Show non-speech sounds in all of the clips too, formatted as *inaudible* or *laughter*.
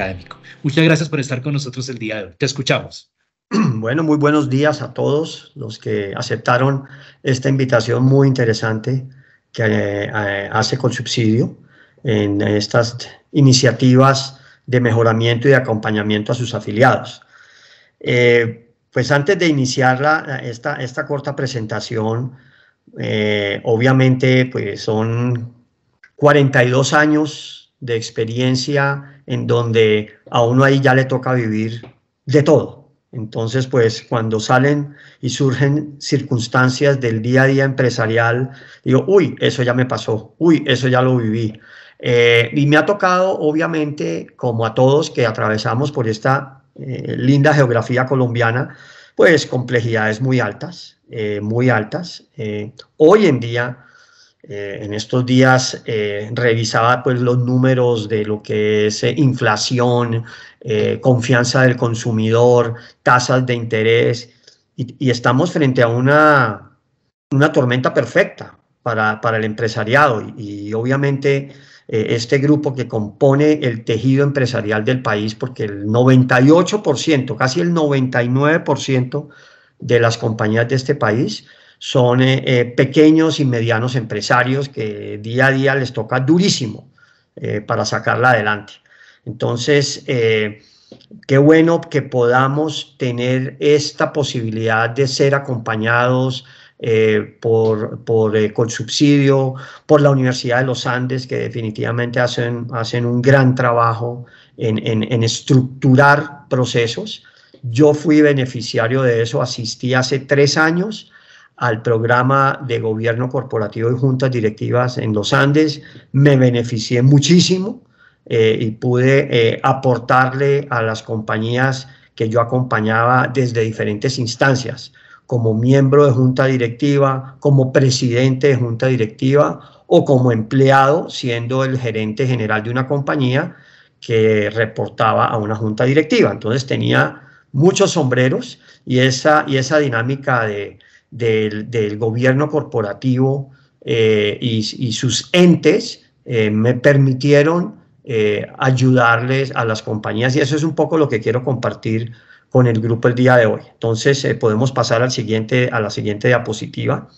académico. Muchas gracias por estar con nosotros el día de hoy. Te escuchamos. *clears throat* Bueno, muy buenos días a todos los que aceptaron esta invitación muy interesante que eh, eh, hace con subsidio en estas iniciativas de mejoramiento y de acompañamiento a sus afiliados. Eh, pues antes de iniciar la, esta, esta corta presentación, obviamente pues son 42 años de experiencia en donde a uno ahí ya le toca vivir de todo. Entonces, pues cuando salen y surgen circunstancias del día a día empresarial, digo, uy, eso ya me pasó, uy, eso ya lo viví. Eh, y me ha tocado, obviamente, como a todos que atravesamos por esta eh, linda geografía colombiana, pues complejidades muy altas, eh, muy altas. hoy en día, eh, en estos días eh, revisaba pues los números de lo que es eh, inflación, confianza del consumidor, tasas de interés, y, estamos frente a una, una tormenta perfecta para, el empresariado. y obviamente este grupo que compone el tejido empresarial del país, porque el 98%, casi el 99% de las compañías de este país, son eh, eh, pequeños y medianos empresarios que día a día les toca durísimo eh, para sacarla adelante. Entonces, qué bueno que podamos tener esta posibilidad de ser acompañados por, por por la Universidad de los Andes, que definitivamente hacen, un gran trabajo en, en estructurar procesos. Yo fui beneficiario de eso, asistí hace tres años al programa de gobierno corporativo y juntas directivas en los Andes. Me beneficié muchísimo eh, y pude eh, aportarle a las compañías que yo acompañaba desde diferentes instancias, como miembro de junta directiva, como presidente de junta directiva o como empleado, siendo el gerente general de una compañía que reportaba a una junta directiva. Entonces tenía muchos sombreros y esa, y esa dinámica de, del, gobierno corporativo eh, y, sus entes eh, me permitieron eh, ayudarles a las compañías y eso es un poco lo que quiero compartir con el grupo el día de hoy. Entonces podemos pasar al siguiente, a la siguiente diapositiva,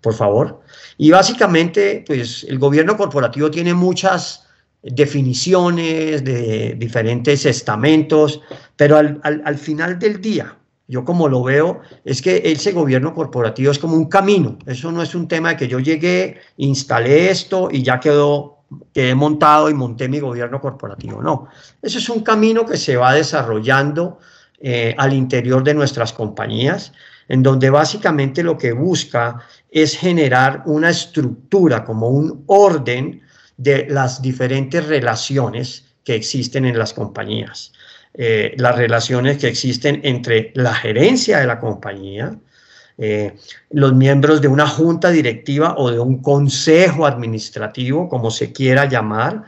por favor. Y básicamente, pues el gobierno corporativo tiene muchas definiciones de diferentes estamentos, pero al final del día, yo como lo veo, es que ese gobierno corporativo es como un camino, eso no es un tema de que yo llegué, instalé esto y ya quedó, quedé montado y monté mi gobierno corporativo, no, eso es un camino que se va desarrollando eh, al interior de nuestras compañías, en donde básicamente lo que busca es generar una estructura, como un orden de las diferentes relaciones que existen en las compañías. Eh, las relaciones que existen entre la gerencia de la compañía, eh, los miembros de una junta directiva o de un consejo administrativo, como se quiera llamar,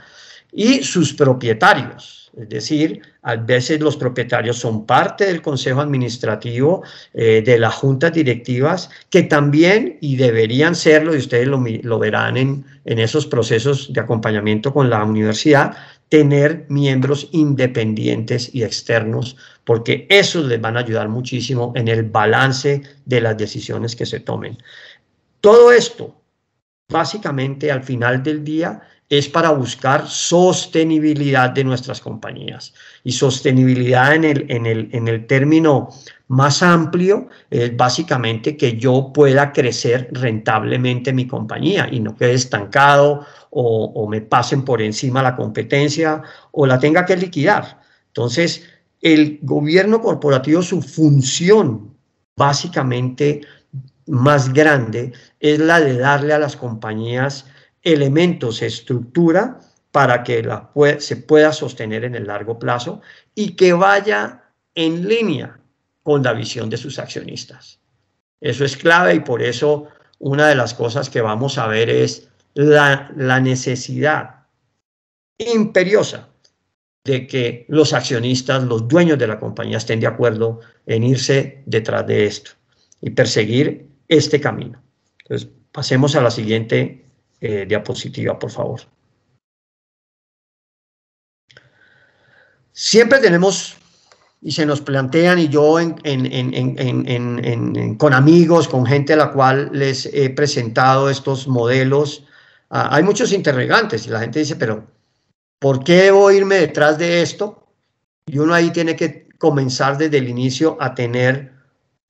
y sus propietarios. Es decir, a veces los propietarios son parte del consejo administrativo, eh, de las juntas directivas, que también y deberían serlo, y ustedes lo, verán en, esos procesos de acompañamiento con la universidad, tener miembros independientes y externos, porque esos les van a ayudar muchísimo en el balance de las decisiones que se tomen. Todo esto, básicamente, al final del día, es para buscar sostenibilidad de nuestras compañías. Y sostenibilidad en el, el, en el término más amplio es básicamente que yo pueda crecer rentablemente mi compañía y no quede estancado o, o me pasen por encima la competencia o la tenga que liquidar. Entonces, el gobierno corporativo, su función básicamente más grande es la de darle a las compañías elementos, estructura para que la, se pueda sostener en el largo plazo y que vaya en línea con la visión de sus accionistas. Eso es clave y por eso una de las cosas que vamos a ver es la, la necesidad imperiosa de que los accionistas, los dueños de la compañía estén de acuerdo en irse detrás de esto y perseguir este camino. Entonces, pasemos a la siguiente eh, diapositiva, por favor. Siempre tenemos y se nos plantean, y yo en, con amigos, con gente a la cual les he presentado estos modelos, ah, hay muchos interrogantes y la gente dice, pero ¿por qué debo irme detrás de esto? Y uno ahí tiene que comenzar desde el inicio a tener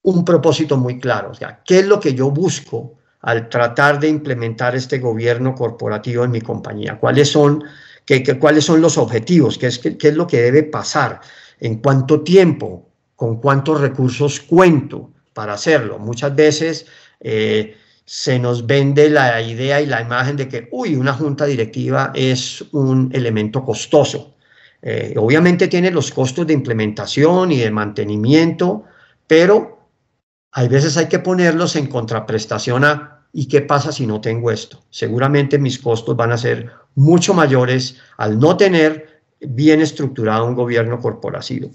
un propósito muy claro, o sea, ¿qué es lo que yo busco al tratar de implementar este gobierno corporativo en mi compañía? ¿Cuáles son, qué, ¿cuáles son los objetivos? ¿Qué es, es lo que debe pasar? ¿En cuánto tiempo? ¿Con cuántos recursos cuento para hacerlo? Muchas veces... Eh, se nos vende la idea y la imagen de que, uy, una junta directiva es un elemento costoso. Eh, obviamente tiene los costos de implementación y de mantenimiento, pero hay veces hay que ponerlos en contraprestación a ¿y qué pasa si no tengo esto? Seguramente mis costos van a ser mucho mayores al no tener bien estructurado un gobierno corporativo.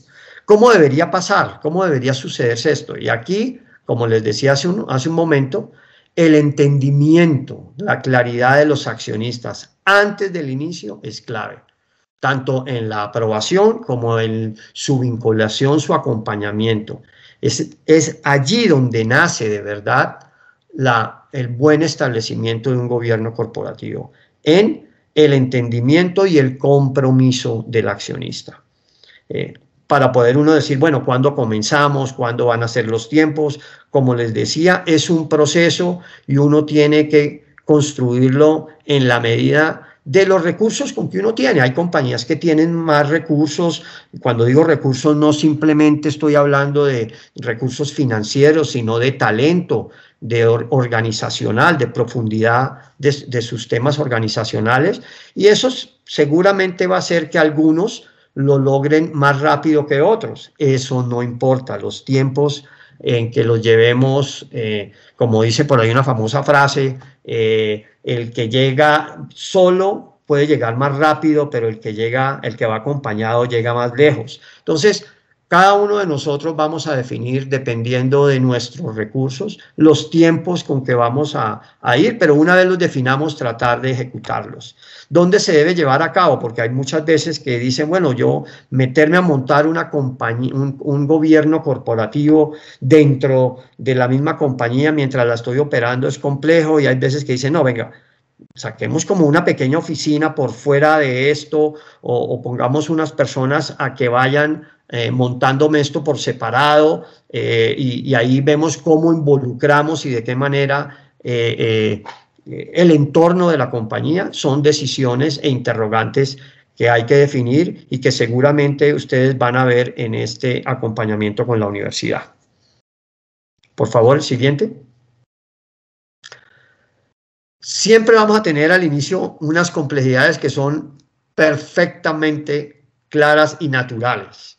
¿Cómo debería pasar? ¿Cómo debería sucederse esto? Y aquí, como les decía hace un, hace un momento, el entendimiento, la claridad de los accionistas antes del inicio es clave, tanto en la aprobación como en su vinculación, su acompañamiento. Es, allí donde nace de verdad la, el buen establecimiento de un gobierno corporativo, en el entendimiento y el compromiso del accionista. Eh, para poder uno decir, bueno, ¿cuándo comenzamos? ¿Cuándo van a ser los tiempos? Como les decía, es un proceso y uno tiene que construirlo en la medida de los recursos con que uno tiene. Hay compañías que tienen más recursos. Cuando digo recursos, no simplemente estoy hablando de recursos financieros, sino de talento, de organizacional, de profundidad de, sus temas organizacionales. Y eso seguramente va a hacer que algunos lo logren más rápido que otros. Eso no importa. Los tiempos en que los llevemos, eh, como dice por ahí una famosa frase, eh, el que llega solo puede llegar más rápido, pero el que llega, el que va acompañado llega más lejos. Entonces, cada uno de nosotros vamos a definir, dependiendo de nuestros recursos, los tiempos con que vamos a, ir, pero una vez los definamos, tratar de ejecutarlos. ¿Dónde se debe llevar a cabo? Porque hay muchas veces que dicen, bueno, yo meterme a montar una compañía, un gobierno corporativo dentro de la misma compañía mientras la estoy operando es complejo y hay veces que dicen, no, venga, saquemos como una pequeña oficina por fuera de esto o, pongamos unas personas a que vayan eh, montándome esto por separado eh, y, ahí vemos cómo involucramos y de qué manera eh, el entorno de la compañía son decisiones e interrogantes que hay que definir y que seguramente ustedes van a ver en este acompañamiento con la universidad. Por favor, el siguiente siempre vamos a tener al inicio unas complejidades que son perfectamente claras y naturales.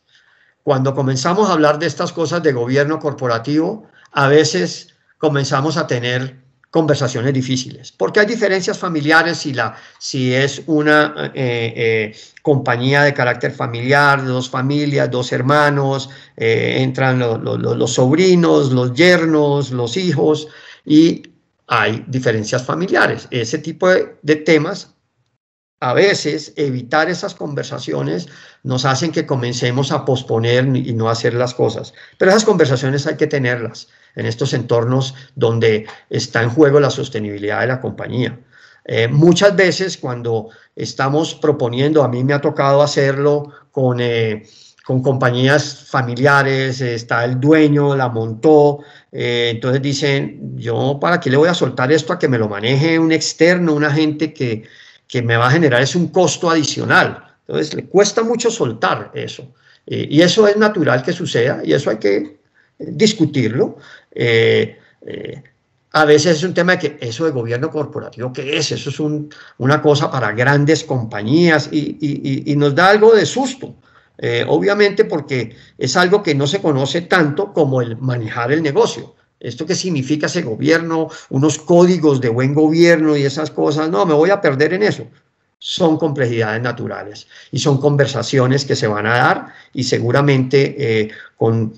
Cuando comenzamos a hablar de estas cosas de gobierno corporativo, a veces comenzamos a tener conversaciones difíciles, porque hay diferencias familiares si, la, si es una eh, eh, compañía de carácter familiar, dos familias, dos hermanos, eh, entran los, los sobrinos, los yernos, los hijos, y hay diferencias familiares. Ese tipo de, temas, a veces evitar esas conversaciones nos hacen que comencemos a posponer y no hacer las cosas. Pero esas conversaciones hay que tenerlas en estos entornos donde está en juego la sostenibilidad de la compañía. Eh, muchas veces cuando estamos proponiendo, a mí me ha tocado hacerlo con, eh, con compañías familiares, eh, está el dueño, la montó, eh, entonces dicen, yo para qué le voy a soltar esto a que me lo maneje un externo, una gente que, que me va a generar es un costo adicional. Entonces le cuesta mucho soltar eso. Eh, y eso es natural que suceda y eso hay que eh, discutirlo. a veces es un tema de que eso de gobierno corporativo, ¿qué es? Eso es una cosa para grandes compañías y nos da algo de susto eh, obviamente porque es algo que no se conoce tanto como el manejar el negocio. ¿Esto qué significa ese gobierno? Unos códigos de buen gobierno y esas cosas. No, me voy a perder en eso. Son complejidades naturales y son conversaciones que se van a dar y seguramente eh, con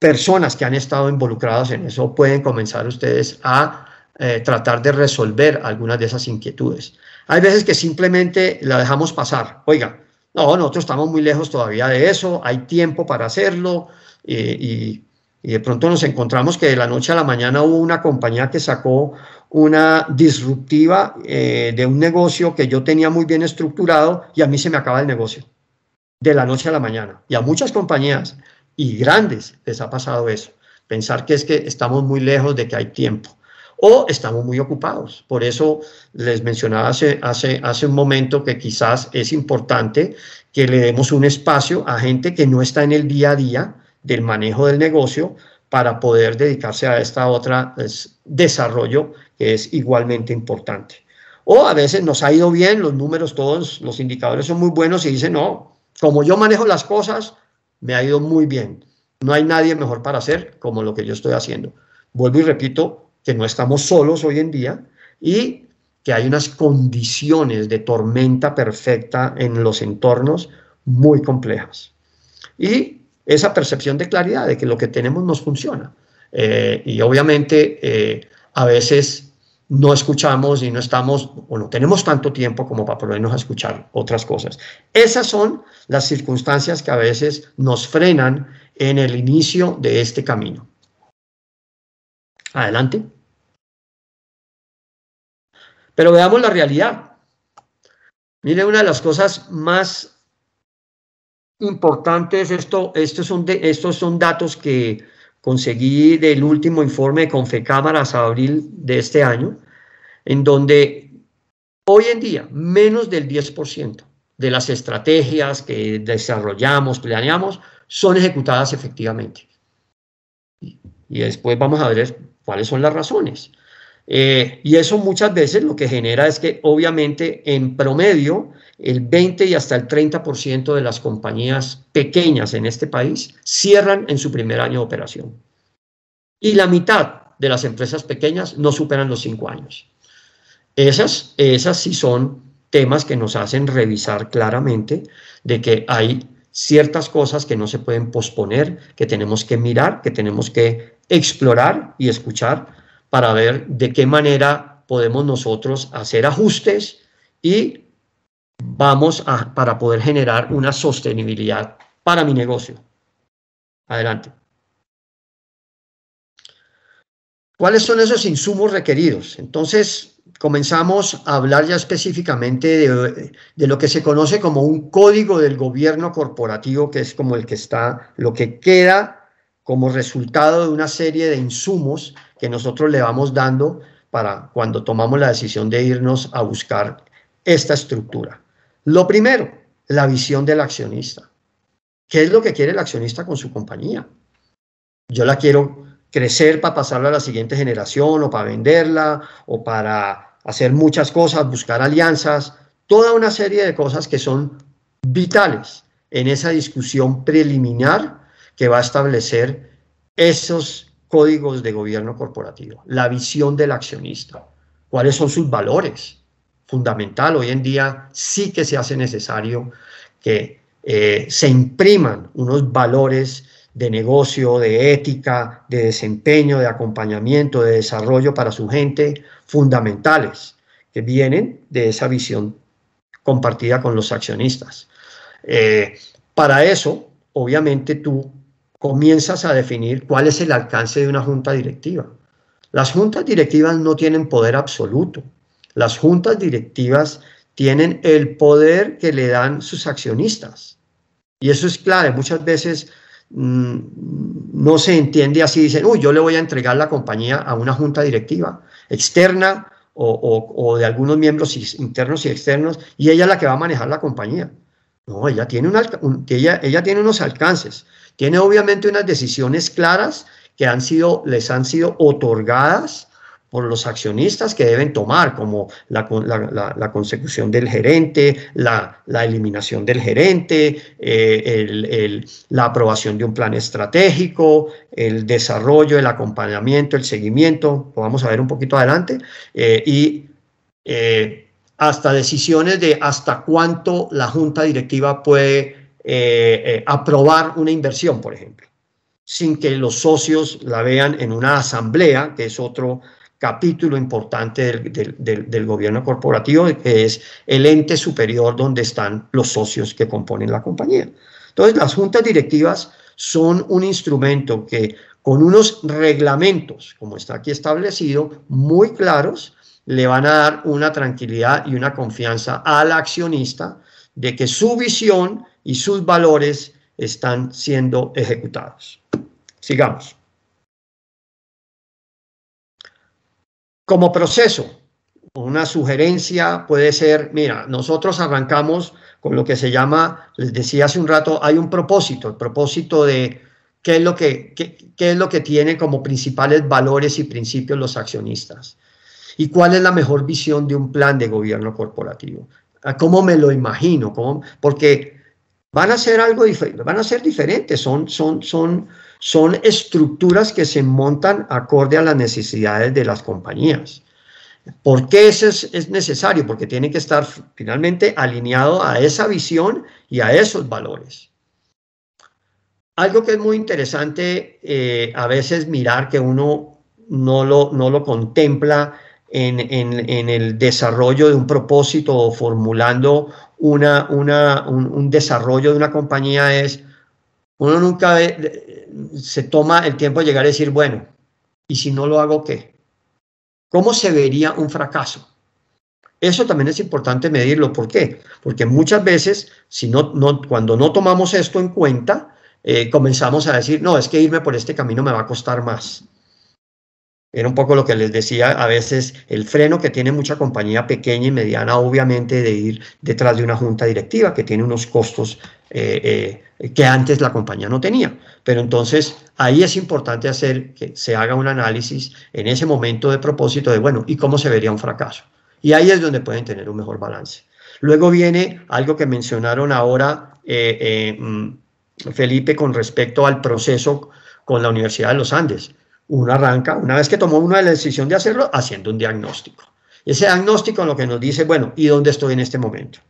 personas que han estado involucradas en eso pueden comenzar ustedes a eh, tratar de resolver algunas de esas inquietudes. Hay veces que simplemente la dejamos pasar. Oiga, no, nosotros estamos muy lejos todavía de eso, hay tiempo para hacerlo eh, y, de pronto nos encontramos que de la noche a la mañana hubo una compañía que sacó una disruptiva eh, de un negocio que yo tenía muy bien estructurado y a mí se me acaba el negocio de la noche a la mañana. Y a muchas compañías y grandes les ha pasado eso, pensar que es que estamos muy lejos de que hay tiempo o estamos muy ocupados. Por eso les mencionaba hace, hace, hace un momento que quizás es importante que le demos un espacio a gente que no está en el día a día del manejo del negocio para poder dedicarse a esta otra pues, desarrollo que es igualmente importante. O a veces nos ha ido bien, los números todos, los indicadores son muy buenos y dicen, no, como yo manejo las cosas, me ha ido muy bien. No hay nadie mejor para hacer como lo que yo estoy haciendo. Vuelvo y repito, que no estamos solos hoy en día y que hay unas condiciones de tormenta perfecta en los entornos muy complejas. Y esa percepción de claridad de que lo que tenemos nos funciona. Eh, y obviamente eh, a veces no escuchamos y no estamos, o no tenemos tanto tiempo como para ponernos a escuchar otras cosas. Esas son las circunstancias que a veces nos frenan en el inicio de este camino. Adelante. Pero veamos la realidad. Mire, una de las cosas más importantes, esto, estos, son estos son datos que conseguí del último informe de Confecámaras a abril de este año, en donde hoy en día menos del 10% de las estrategias que desarrollamos, planeamos, son ejecutadas efectivamente. Y después vamos a ver cuáles son las razones. Eh, y eso muchas veces lo que genera es que obviamente en promedio el 20 y hasta el 30% de las compañías pequeñas en este país cierran en su primer año de operación. Y la mitad de las empresas pequeñas no superan los cinco años. Esas, esas sí son temas que nos hacen revisar claramente de que hay ciertas cosas que no se pueden posponer, que tenemos que mirar, que tenemos que explorar y escuchar para ver de qué manera podemos nosotros hacer ajustes y vamos a, para poder generar una sostenibilidad para mi negocio. Adelante. ¿Cuáles son esos insumos requeridos? Entonces, comenzamos a hablar ya específicamente de, de, lo que se conoce como un código del gobierno corporativo, que es como el que está, lo que queda como resultado de una serie de insumos que nosotros le vamos dando para cuando tomamos la decisión de irnos a buscar esta estructura. Lo primero, la visión del accionista. ¿Qué es lo que quiere el accionista con su compañía? Yo la quiero crecer para pasarla a la siguiente generación o para venderla o para hacer muchas cosas, buscar alianzas, toda una serie de cosas que son vitales en esa discusión preliminar que va a establecer esos códigos de gobierno corporativo, la visión del accionista, cuáles son sus valores. Fundamental, hoy en día sí que se hace necesario que eh, se impriman unos valores de negocio, de ética, de desempeño, de acompañamiento, de desarrollo para su gente, fundamentales, que vienen de esa visión compartida con los accionistas. Eh, para eso, obviamente tú comienzas a definir cuál es el alcance de una junta directiva. Las juntas directivas no tienen poder absoluto. Las juntas directivas tienen el poder que le dan sus accionistas. Y eso es clave. Muchas veces mm, no se entiende así. Dicen, uy, yo le voy a entregar la compañía a una junta directiva externa o, de algunos miembros internos y externos y ella es la que va a manejar la compañía. No, ella tiene unos alcances. Tiene obviamente unas decisiones claras que han sido, les han sido otorgadas por los accionistas que deben tomar, como la, consecución del gerente, la, eliminación del gerente, eh, la aprobación de un plan estratégico, el desarrollo, el acompañamiento, el seguimiento, vamos a ver un poquito adelante, eh, y eh, hasta decisiones de hasta cuánto la junta directiva puede eh, eh, aprobar una inversión, por ejemplo, sin que los socios la vean en una asamblea, que es otro capítulo importante del, del gobierno corporativo, que es el ente superior donde están los socios que componen la compañía. Entonces, las juntas directivas son un instrumento que con unos reglamentos, como está aquí establecido, muy claros, le van a dar una tranquilidad y una confianza al accionista de que su visión y sus valores están siendo ejecutados. Sigamos. Como proceso, una sugerencia puede ser, mira, nosotros arrancamos con lo que se llama, les decía hace un rato, hay un propósito, el propósito de qué es lo que, es lo que tiene como principales valores y principios los accionistas y cuál es la mejor visión de un plan de gobierno corporativo. ¿Cómo me lo imagino? Porque van a ser algo diferente, van a ser diferentes, son, son, son, son estructuras que se montan acorde a las necesidades de las compañías. ¿Por qué eso es, necesario? Porque tiene que estar finalmente alineado a esa visión y a esos valores. Algo que es muy interesante eh, a veces mirar que uno no lo, no lo contempla en, en, el desarrollo de un propósito o formulando una, un, desarrollo de una compañía es, uno nunca se toma el tiempo de llegar a decir, bueno, ¿y si no lo hago qué? ¿Cómo se vería un fracaso? Eso también es importante medirlo. ¿Por qué? Porque muchas veces, si no, cuando no tomamos esto en cuenta, eh, comenzamos a decir, no, es que irme por este camino me va a costar más. Era un poco lo que les decía, a veces el freno que tiene mucha compañía pequeña y mediana, obviamente, de ir detrás de una junta directiva que tiene unos costos eh, eh, que antes la compañía no tenía. Pero entonces ahí es importante hacer que se haga un análisis en ese momento de propósito de, bueno, ¿y cómo se vería un fracaso? Y ahí es donde pueden tener un mejor balance. Luego viene algo que mencionaron ahora, eh, mm, Felipe, con respecto al proceso con la Universidad de los Andes uno arranca, una vez que tomó una decisión de hacerlo, haciendo un diagnóstico. Ese diagnóstico en lo que nos dice, bueno, ¿y dónde estoy en este momento?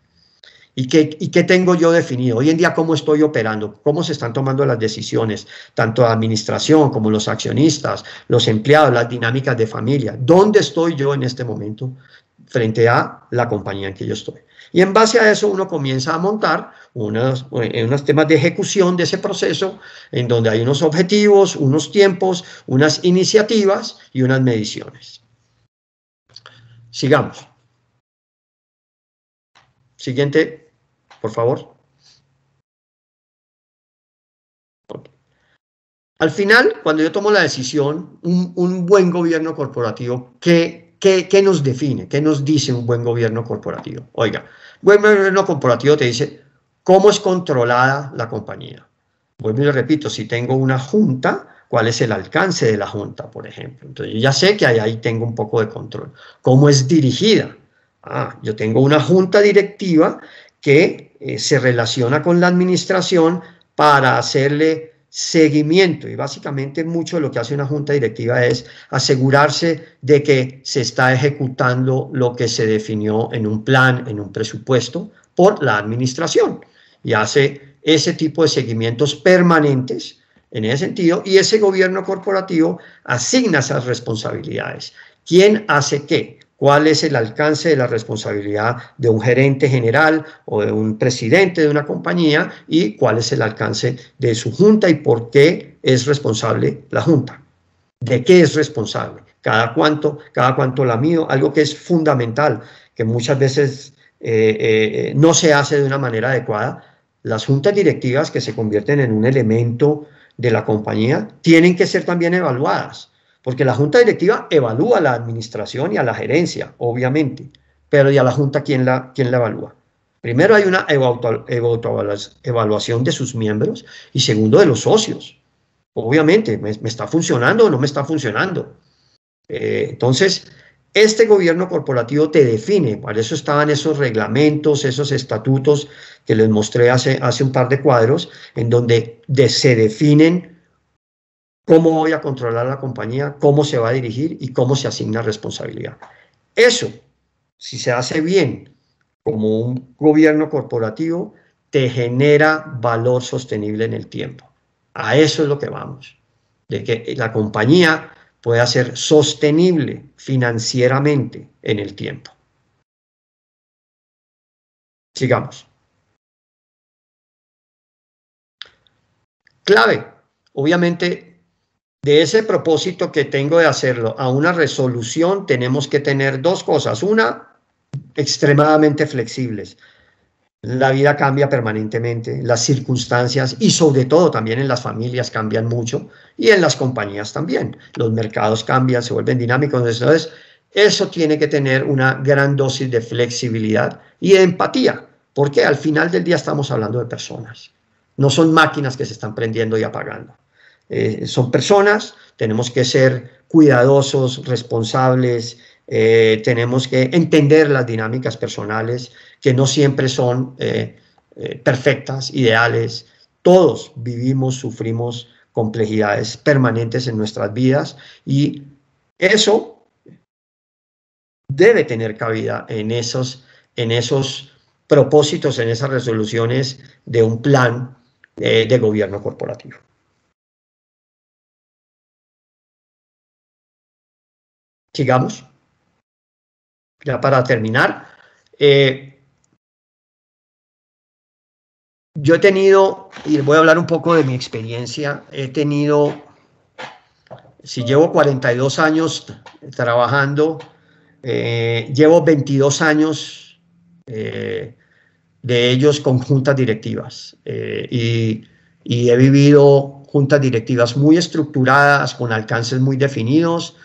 ¿Y qué, ¿Y qué tengo yo definido? Hoy en día, ¿cómo estoy operando? ¿Cómo se están tomando las decisiones? Tanto la administración como los accionistas, los empleados, las dinámicas de familia. ¿Dónde estoy yo en este momento frente a la compañía en que yo estoy? Y en base a eso uno comienza a montar eh, unos temas de ejecución de ese proceso, en donde hay unos objetivos, unos tiempos, unas iniciativas y unas mediciones. Sigamos. Siguiente, por favor. Al final, cuando yo tomo la decisión, un, buen gobierno corporativo, que ¿qué, nos define? ¿Qué nos dice un buen gobierno corporativo? Oiga, buen gobierno corporativo te dice cómo es controlada la compañía. Bueno, y repito, si tengo una junta, ¿cuál es el alcance de la junta, por ejemplo? Entonces yo ya sé que ahí, tengo un poco de control. ¿Cómo es dirigida? Ah, yo tengo una junta directiva que eh, se relaciona con la administración para hacerle seguimiento y básicamente mucho de lo que hace una junta directiva es asegurarse de que se está ejecutando lo que se definió en un plan, en un presupuesto por la administración y hace ese tipo de seguimientos permanentes en ese sentido y ese gobierno corporativo asigna esas responsabilidades. ¿Quién hace qué? cuál es el alcance de la responsabilidad de un gerente general o de un presidente de una compañía y cuál es el alcance de su junta y por qué es responsable la junta. ¿De qué es responsable? Cada cuánto, cada cuánto la mío, algo que es fundamental, que muchas veces eh, eh, eh, no se hace de una manera adecuada. Las juntas directivas que se convierten en un elemento de la compañía tienen que ser también evaluadas porque la junta directiva evalúa a la administración y a la gerencia, obviamente, pero ¿y a la junta quién la, la evalúa? Primero hay una evaluación de sus miembros y segundo de los socios. Obviamente, ¿me, está funcionando o no me está funcionando? Eh, entonces, este gobierno corporativo te define, para eso estaban esos reglamentos, esos estatutos que les mostré hace, hace un par de cuadros, en donde se definen cómo voy a controlar la compañía, cómo se va a dirigir y cómo se asigna responsabilidad. Eso, si se hace bien como un gobierno corporativo, te genera valor sostenible en el tiempo. A eso es lo que vamos, de que la compañía pueda ser sostenible financieramente en el tiempo. Sigamos. Clave, obviamente de ese propósito que tengo de hacerlo a una resolución, tenemos que tener dos cosas. Una, extremadamente flexibles. La vida cambia permanentemente, las circunstancias y sobre todo también en las familias cambian mucho y en las compañías también. Los mercados cambian, se vuelven dinámicos. Entonces, eso tiene que tener una gran dosis de flexibilidad y empatía, porque al final del día estamos hablando de personas, no son máquinas que se están prendiendo y apagando. Eh, son personas, tenemos que ser cuidadosos, responsables, eh, tenemos que entender las dinámicas personales que no siempre son eh, perfectas, ideales. Todos vivimos, sufrimos complejidades permanentes en nuestras vidas y eso debe tener cabida en esos, en esos propósitos, en esas resoluciones de un plan de gobierno corporativo. sigamos. Ya para terminar, eh, yo he tenido, y voy a hablar un poco de mi experiencia, he tenido, si llevo 42 años trabajando, eh, llevo 22 años eh, de ellos con juntas directivas y he vivido juntas directivas muy estructuradas, con alcances muy definidos,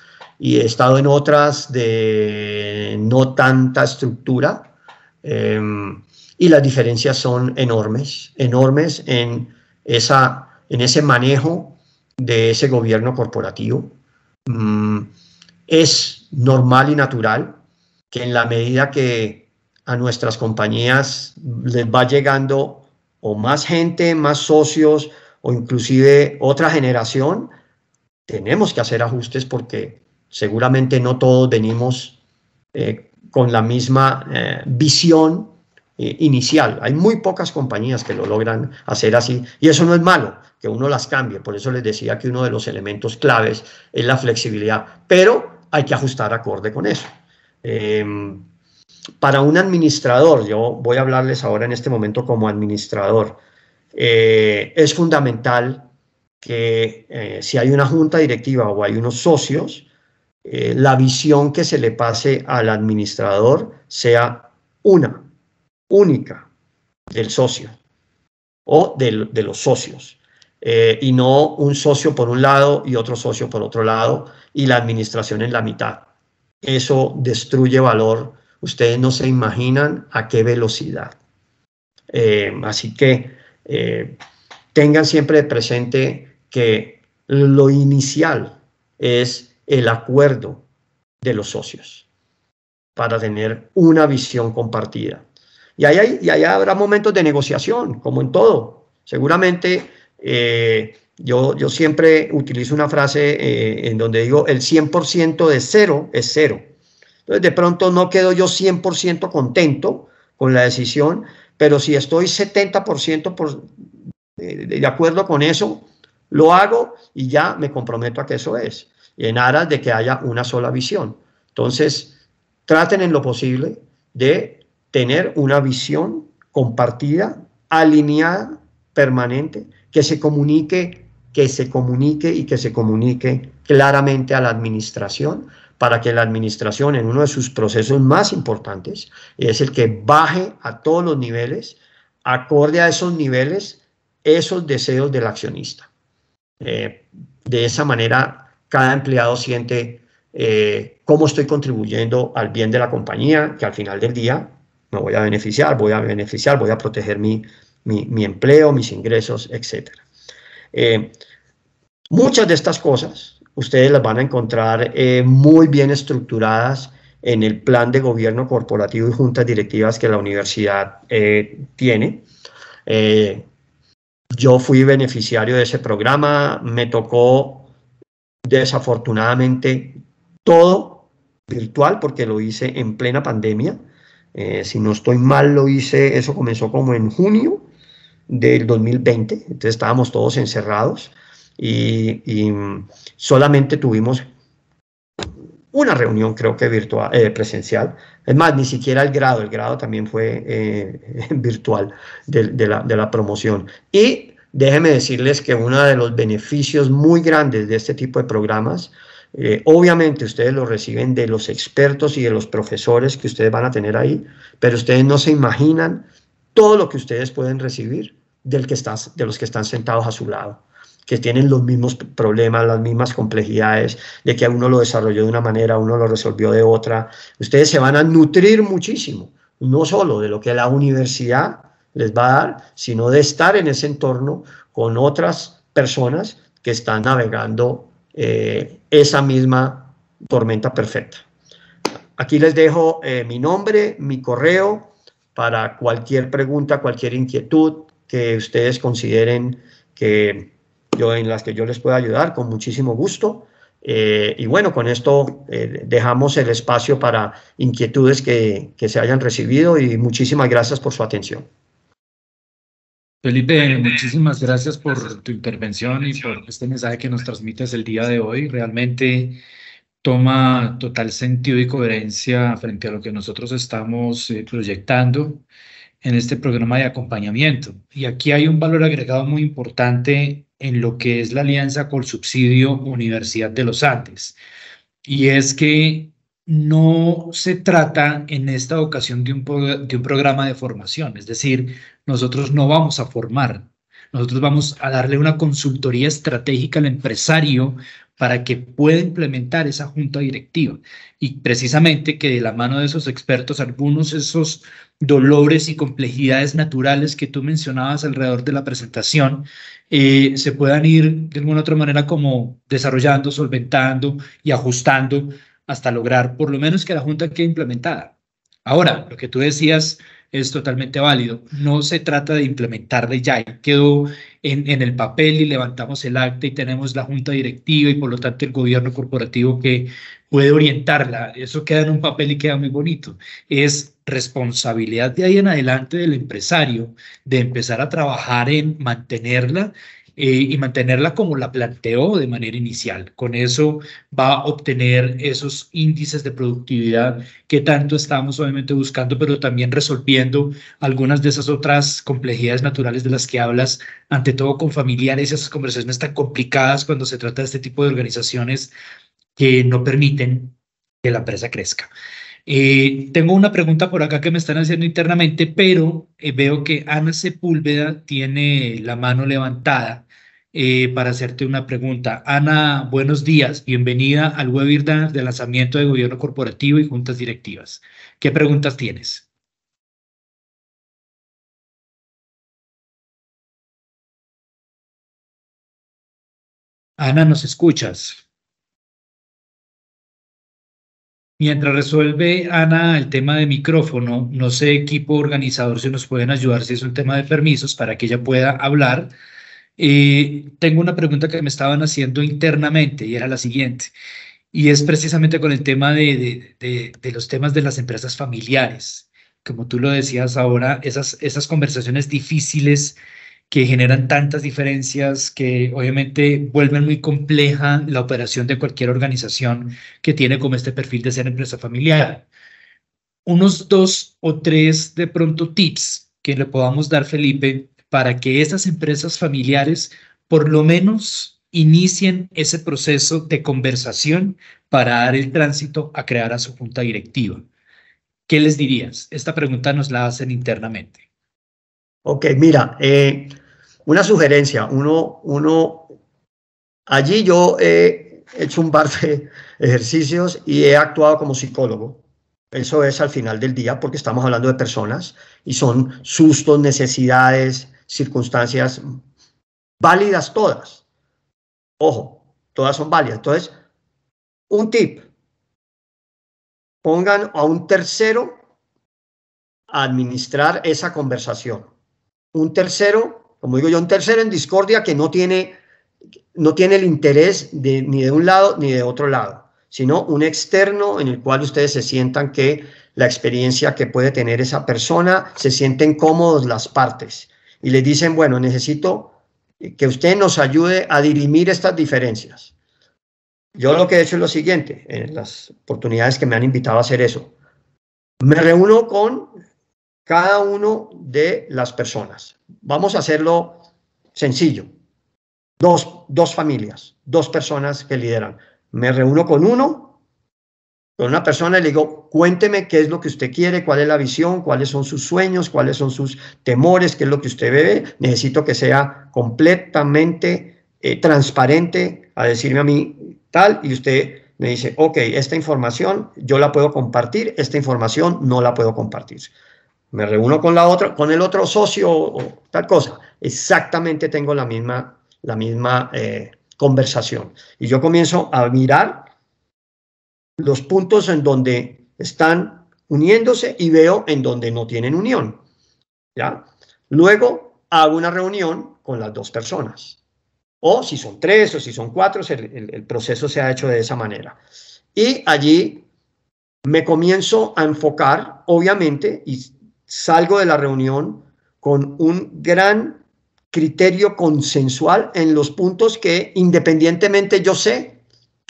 y he estado en otras de no tanta estructura em, y las diferencias son enormes, enormes en, esa, en ese manejo de ese gobierno corporativo. Mm, es normal y natural que en la medida que a nuestras compañías les va llegando o más gente, más socios o inclusive otra generación, tenemos que hacer ajustes porque Seguramente no todos venimos eh, con la misma eh, visión eh, inicial. Hay muy pocas compañías que lo logran hacer así y eso no es malo, que uno las cambie. Por eso les decía que uno de los elementos claves es la flexibilidad, pero hay que ajustar acorde con eso. Em, para un administrador, yo voy a hablarles ahora en este momento como administrador, es fundamental que si hay una junta directiva o hay unos socios, eh, la visión que se le pase al administrador sea una, única, del socio o de los socios. Eh, y no un socio por un lado y otro socio por otro lado y la administración en la mitad. Eso destruye valor. Ustedes no se imaginan a qué velocidad. Eh, así que tengan siempre presente que lo inicial es el acuerdo de los socios para tener una visión compartida. Y ahí, ahí habrá momentos de negociación, como en todo. Seguramente eh, yo, yo, siempre utilizo una frase eh, en donde digo, el 100% de cero es cero. Entonces, de pronto no quedo yo 100% contento con la decisión, pero si estoy 70% por, de acuerdo con eso, lo hago y ya me comprometo a que eso es en aras de que haya una sola visión. Entonces, traten en lo posible de tener una visión compartida, alineada, permanente, que se comunique, que se comunique y que se comunique claramente a la administración para que la administración en uno de sus procesos más importantes es el que baje a todos los niveles, acorde a esos niveles, esos deseos del accionista. Eh, de esa manera cada empleado siente eh, cómo estoy contribuyendo al bien de la compañía, que al final del día me voy a beneficiar, voy a beneficiar, voy a proteger mi, mi, empleo, mis ingresos, etc. Eh, muchas de estas cosas ustedes las van a encontrar eh, muy bien estructuradas en el plan de gobierno corporativo y juntas directivas que la universidad tiene. yo fui beneficiario de ese programa, me tocó desafortunadamente todo virtual porque lo hice en plena pandemia. Eh, si no estoy mal, lo hice, eso comenzó como en junio del 2020, entonces estábamos todos encerrados y, solamente tuvimos una reunión creo que virtual, eh, presencial. Es más, ni siquiera el grado, el grado también fue eh, *laughs* virtual de, la, de, la, promoción. Y Déjenme decirles que uno de los beneficios muy grandes de este tipo de programas, eh, obviamente ustedes lo reciben de los expertos y de los profesores que ustedes van a tener ahí, pero ustedes no se imaginan todo lo que ustedes pueden recibir del que de los que están sentados a su lado que tienen los mismos problemas, las mismas complejidades, de que a uno lo desarrolló de una manera, uno lo resolvió de otra. Ustedes se van a nutrir muchísimo, no solo de lo que la universidad les va a dar, sino de estar en ese entorno con otras personas que están navegando eh, esa misma tormenta perfecta. Aquí les dejo eh, mi nombre, mi correo, para cualquier pregunta, cualquier inquietud que ustedes consideren que yo en las que yo les pueda ayudar, con muchísimo gusto. Eh, y bueno, con esto dejamos el espacio para inquietudes que se hayan recibido y muchísimas gracias por su atención. Felipe, muchísimas gracias por tu intervención y por este mensaje que nos transmites el día de hoy. Realmente toma total sentido y coherencia frente a lo que nosotros estamos eh, proyectando en este programa de acompañamiento. Y aquí hay un valor agregado muy importante en lo que es la alianza con subsidio Universidad de los Andes. Y es que no se trata en esta ocasión de un, programa de formación, es decir, nosotros no vamos a formar, nosotros vamos a darle una consultoría estratégica al empresario para que pueda implementar esa junta directiva y precisamente que de la mano de esos expertos, algunos de esos dolores y complejidades naturales que tú mencionabas alrededor de la presentación, eh, se puedan ir de alguna u otra manera como desarrollando, solventando y ajustando hasta lograr por lo menos que la Junta quede implementada. Ahora, lo que tú decías es totalmente válido. No se trata de implementar de ya, quedó en, el papel y levantamos el acta y tenemos la junta directiva y por lo tanto el gobierno corporativo que puede orientarla. Eso queda en un papel y queda muy bonito. Es responsabilidad de ahí en adelante del empresario de empezar a trabajar en mantenerla eh, y mantenerla como la planteó de manera inicial. Con eso va a obtener esos índices de productividad que tanto estamos obviamente buscando, pero también resolviendo algunas de esas otras complejidades naturales de las que hablas, ante todo con familiares, esas conversaciones tan complicadas cuando se trata de este tipo de organizaciones que no permiten que la empresa crezca. Eh, tengo una pregunta por acá que me están haciendo internamente, pero eh, veo que Ana Sepúlveda tiene la mano levantada eh, para hacerte una pregunta. Ana, buenos días. Bienvenida al webinar de lanzamiento de gobierno corporativo y juntas directivas. ¿Qué preguntas tienes? Ana, ¿nos escuchas? Mientras resuelve Ana el tema de micrófono, no sé, equipo organizador, si nos pueden ayudar si es un tema de permisos para que ella pueda hablar y tengo una pregunta que me estaban haciendo internamente y era la siguiente, y es precisamente con el tema de, los temas de las empresas familiares. Como tú lo decías ahora, esas, esas conversaciones difíciles que generan tantas diferencias que obviamente vuelven muy compleja la operación de cualquier organización que tiene como este perfil de ser empresa familiar. Unos dos o tres de pronto tips que le podamos dar, Felipe, para que esas empresas familiares por lo menos inicien ese proceso de conversación para dar el tránsito a crear a su junta directiva. ¿Qué les dirías? Esta pregunta nos la hacen internamente. Ok, mira, eh, una sugerencia. Uno, uno, allí yo he hecho un par de ejercicios y he actuado como psicólogo. Eso es al final del día porque estamos hablando de personas y son sustos, necesidades, circunstancias válidas todas. Ojo, todas son válidas. Entonces, un tip, pongan a un tercero a administrar esa conversación. Un tercero, como digo yo, un tercero en discordia que no tiene, no tiene el interés de, ni de un lado ni de otro lado, sino un externo en el cual ustedes se sientan que la experiencia que puede tener esa persona, se sienten cómodos las partes y le dicen, bueno, necesito eh, que usted nos ayude a dirimir estas diferencias. Yo lo que he hecho es lo siguiente, en las oportunidades que me han invitado a hacer eso, me reúno con cada uno de las personas. Vamos a hacerlo sencillo. Dos, dos familias, dos personas que lideran. Me reúno con uno una persona le digo, cuénteme qué es lo que usted quiere, cuál es la visión, cuáles son sus sueños, cuáles son sus temores, qué es lo que usted ve. Necesito que sea completamente eh, transparente a decirme a mí tal y usted me dice, ok, esta información yo la puedo compartir, esta información no la puedo compartir. Me reúno con la otra, con el otro socio o tal cosa. Exactamente tengo la misma, la misma eh, conversación. Y yo comienzo a mirar los puntos en donde están uniéndose y veo en donde no tienen unión. ¿ya? Luego hago una reunión con las dos personas. O si son tres o si son cuatro, el, el proceso se ha hecho de esa manera. Y allí me comienzo a enfocar, obviamente, y salgo de la reunión con un gran criterio consensual en los puntos que independientemente yo sé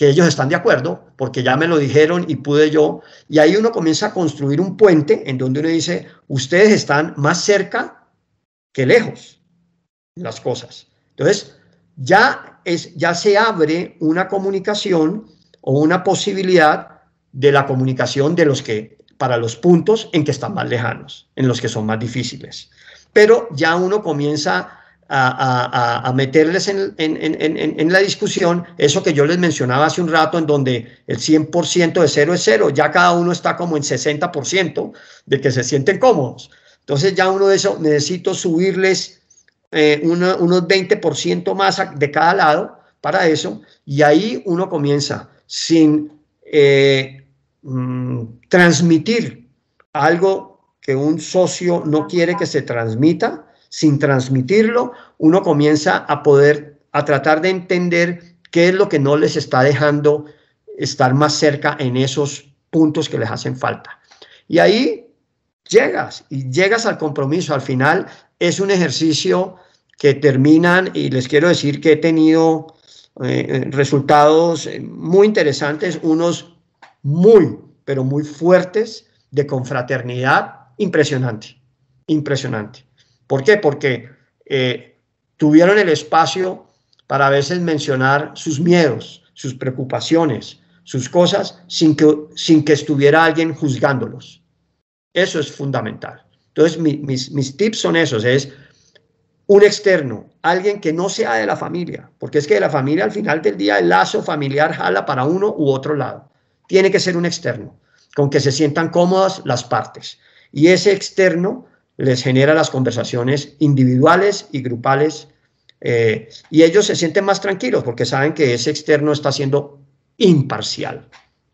que ellos están de acuerdo, porque ya me lo dijeron y pude yo, y ahí uno comienza a construir un puente en donde uno dice, ustedes están más cerca que lejos las cosas. Entonces, ya, es, ya se abre una comunicación o una posibilidad de la comunicación de los que, para los puntos en que están más lejanos, en los que son más difíciles. Pero ya uno comienza a, meterles en, la discusión eso que yo les mencionaba hace un rato, en donde el 100% de cero es cero, ya cada uno está como en 60% de que se sienten cómodos. Entonces ya uno de eso, necesito subirles eh, unos 20% más de cada lado para eso, y ahí uno comienza sin eh, mm, transmitir algo que un socio no quiere que se transmita, sin transmitirlo, uno comienza a poder, a tratar de entender qué es lo que no les está dejando estar más cerca en esos puntos que les hacen falta. Y ahí llegas y llegas al compromiso. Al final es un ejercicio que terminan y les quiero decir que he tenido eh, eh, resultados eh, muy interesantes, unos muy, pero muy fuertes de confraternidad, impresionante, impresionante. ¿Por qué? Porque eh, tuvieron el espacio para a veces mencionar sus miedos, sus preocupaciones, sus cosas, sin que, sin que estuviera alguien juzgándolos. Eso es fundamental. Entonces, mis, mis tips son esos, es un externo, alguien que no sea de la familia, porque es que de la familia al final del día el lazo familiar jala para uno u otro lado. Tiene que ser un externo, con que se sientan cómodas las partes. Y ese externo les genera las conversaciones individuales y grupales. Eh, y ellos se sienten más tranquilos porque saben que ese externo está siendo imparcial.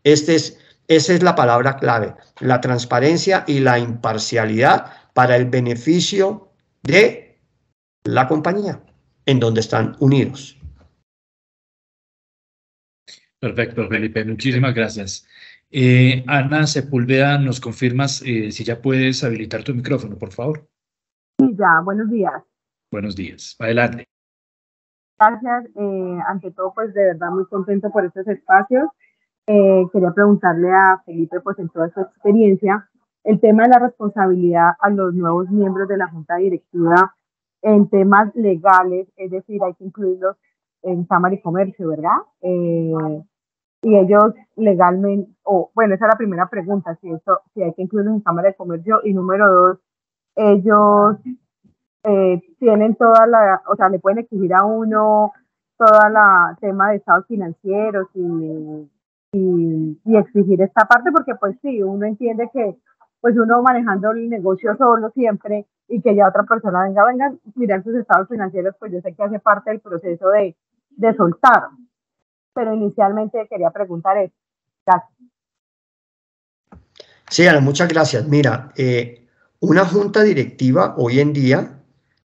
Este es, esa es la palabra clave, la transparencia y la imparcialidad para el beneficio de la compañía en donde están unidos. Perfecto, Felipe. Muchísimas gracias. Eh, Ana Sepúlveda, nos confirmas eh, si ya puedes habilitar tu micrófono, por favor. Sí, ya, buenos días. Buenos días, adelante. Gracias, eh, ante todo, pues de verdad muy contento por estos espacios. quería preguntarle a Felipe, pues en toda su experiencia, el tema de la responsabilidad a los nuevos miembros de la Junta Directiva en temas legales, es decir, hay que incluirlos en Cámara y Comercio, ¿verdad? Eh, y ellos legalmente, o bueno, esa es la primera pregunta, si, esto, si hay que incluirlos en Cámara de Comercio. Y número dos, ellos eh, tienen toda la, o sea, le pueden exigir a uno toda la tema de estados financieros y, y, exigir esta parte, porque pues sí, uno entiende que pues uno manejando el negocio solo siempre y que ya otra persona venga, venga, mirar sus estados financieros, pues yo sé que hace parte del proceso de, de soltar pero inicialmente quería preguntar eso. Sí, Ana, muchas gracias. Mira, eh, una junta directiva hoy en día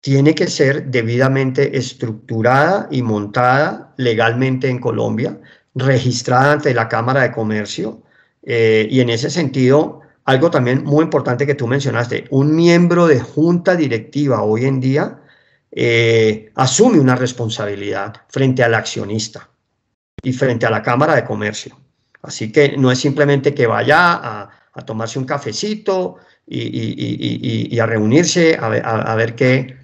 tiene que ser debidamente estructurada y montada legalmente en Colombia, registrada ante la Cámara de Comercio. Eh, y en ese sentido, algo también muy importante que tú mencionaste, un miembro de junta directiva hoy en día eh, asume una responsabilidad frente al accionista y frente a la Cámara de Comercio. Así que no es simplemente que vaya a, tomarse un cafecito y, a reunirse a ver, qué,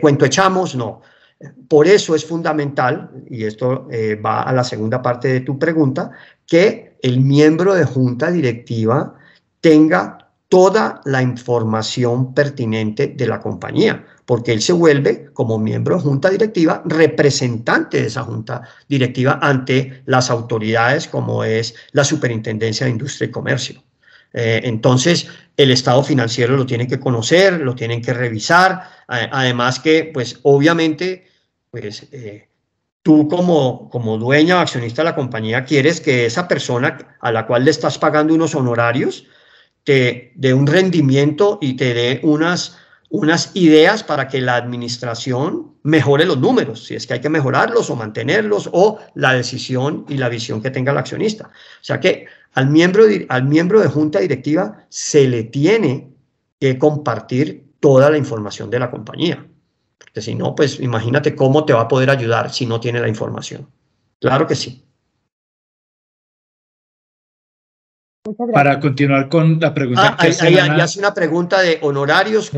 cuento echamos, no. Por eso es fundamental, y esto eh, va a la segunda parte de tu pregunta, que el miembro de junta directiva tenga toda la información pertinente de la compañía, porque él se vuelve como miembro de junta directiva, representante de esa junta directiva ante las autoridades como es la Superintendencia de Industria y Comercio. Eh, entonces, el estado financiero lo tienen que conocer, lo tienen que revisar, eh, además que, pues, obviamente, pues, eh, tú como, como dueña o accionista de la compañía quieres que esa persona a la cual le estás pagando unos honorarios, te dé un rendimiento y te dé unas, unas ideas para que la administración mejore los números, si es que hay que mejorarlos o mantenerlos, o la decisión y la visión que tenga el accionista. O sea que al miembro, al miembro de junta directiva se le tiene que compartir toda la información de la compañía. Porque si no, pues imagínate cómo te va a poder ayudar si no tiene la información. Claro que sí. Para continuar con la pregunta. hay, ah, hace una pregunta de honorarios.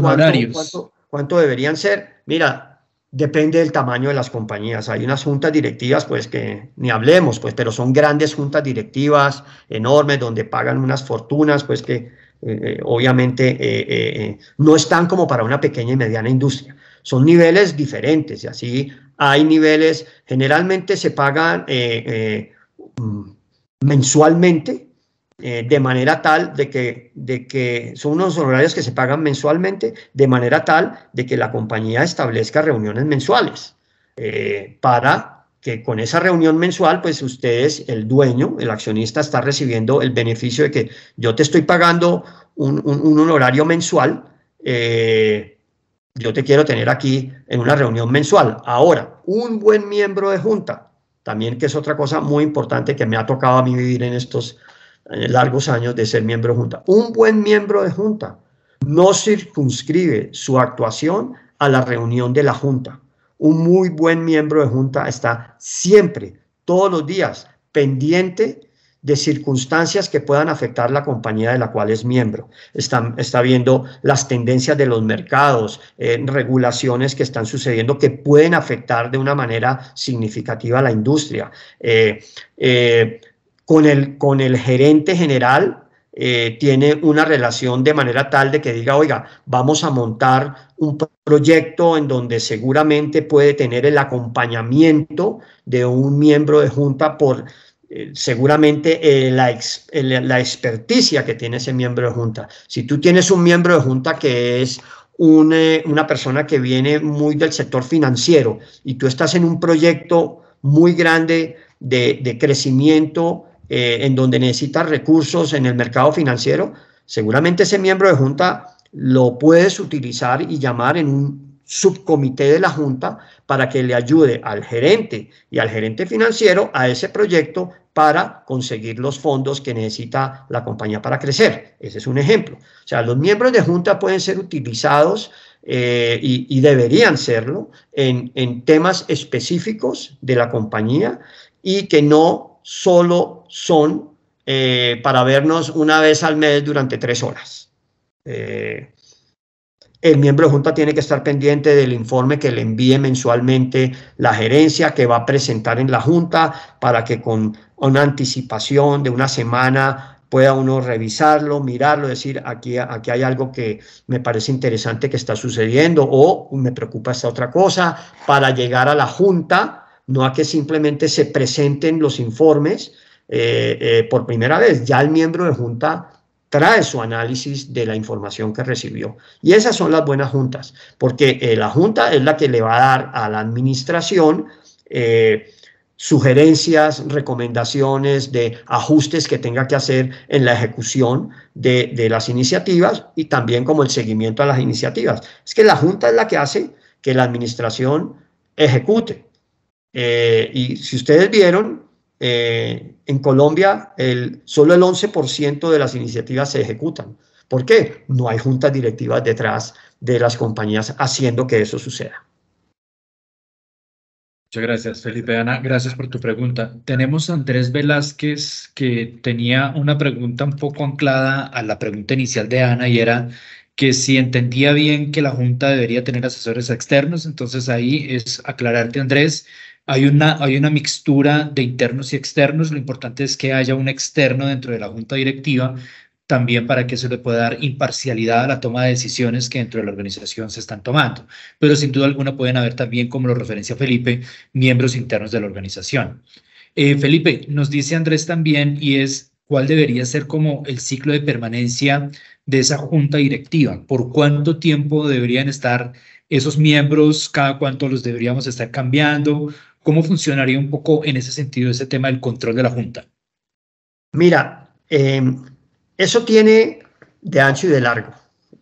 ¿Cuánto, deberían ser? Mira, depende del tamaño de las compañías. Hay unas juntas directivas, pues que ni hablemos, pues, pero son grandes juntas directivas enormes donde pagan unas fortunas, pues que eh, eh, obviamente eh, no están como para una pequeña y mediana industria. Son niveles diferentes y así hay niveles, generalmente se pagan mm, mensualmente eh, de manera tal de que, de que son unos horarios que se pagan mensualmente, de manera tal de que la compañía establezca reuniones mensuales eh, para que con esa reunión mensual, pues ustedes, el dueño, el accionista, está recibiendo el beneficio de que yo te estoy pagando un, un, honorario mensual, eh, yo te quiero tener aquí en una reunión mensual. Ahora, un buen miembro de junta, también que es otra cosa muy importante que me ha tocado a mí vivir en estos eh, largos años de ser miembro de junta. Un buen miembro de junta no circunscribe su actuación a la reunión de la junta. Un muy buen miembro de junta está siempre, todos los días, pendiente de circunstancias que puedan afectar la compañía de la cual es miembro. Está, está viendo las tendencias de los mercados, eh, regulaciones que están sucediendo que pueden afectar de una manera significativa a la industria. Eh, eh, con el, con el gerente general eh, tiene una relación de manera tal de que diga, oiga, vamos a montar un proyecto en donde seguramente puede tener el acompañamiento de un miembro de junta por eh, seguramente eh, la, la experticia que tiene ese miembro de junta. Si tú tienes un miembro de junta que es una persona que viene muy del sector financiero y tú estás en un proyecto muy grande de, de crecimiento, eh, en donde necesita recursos en el mercado financiero, seguramente ese miembro de junta lo puedes utilizar y llamar en un subcomité de la junta para que le ayude al gerente y al gerente financiero a ese proyecto para conseguir los fondos que necesita la compañía para crecer. Ese es un ejemplo. O sea, los miembros de junta pueden ser utilizados eh, y, deberían serlo en, en temas específicos de la compañía y que no solo son eh, para vernos una vez al mes durante tres horas. Eh, el miembro de junta tiene que estar pendiente del informe que le envíe mensualmente la gerencia que va a presentar en la junta para que con una anticipación de una semana pueda uno revisarlo, mirarlo, decir, aquí, aquí hay algo que me parece interesante que está sucediendo o me preocupa esta otra cosa, para llegar a la junta, no a que simplemente se presenten los informes, eh, eh, por primera vez, ya el miembro de junta trae su análisis de la información que recibió. Y esas son las buenas juntas, porque eh, la junta es la que le va a dar a la administración sugerencias, recomendaciones de ajustes que tenga que hacer en la ejecución de, las iniciativas y también como el seguimiento a las iniciativas. Es que la Junta es la que hace que la administración ejecute. y si ustedes vieron, eh, en Colombia, el, solo el 11% de las iniciativas se ejecutan. ¿Por qué? No hay juntas directivas detrás de las compañías haciendo que eso suceda. Muchas gracias, Felipe. Ana, gracias por tu pregunta. Tenemos a Andrés Velázquez que tenía una pregunta un poco anclada a la pregunta inicial de Ana y era que si entendía bien que la Junta debería tener asesores externos, entonces ahí es aclararte, Andrés, hay una, hay una mixtura de internos y externos. Lo importante es que haya un externo dentro de la junta directiva también para que se le pueda dar imparcialidad a la toma de decisiones que dentro de la organización se están tomando. Pero sin duda alguna pueden haber también, como lo referencia Felipe, miembros internos de la organización. Eh, Felipe, nos dice Andrés también, y es cuál debería ser como el ciclo de permanencia de esa junta directiva. ¿Por cuánto tiempo deberían estar esos miembros? ¿Cada cuánto los deberíamos estar cambiando? ¿Cómo funcionaría un poco en ese sentido ese tema del control de la Junta? Mira, em, eso tiene de ancho y de largo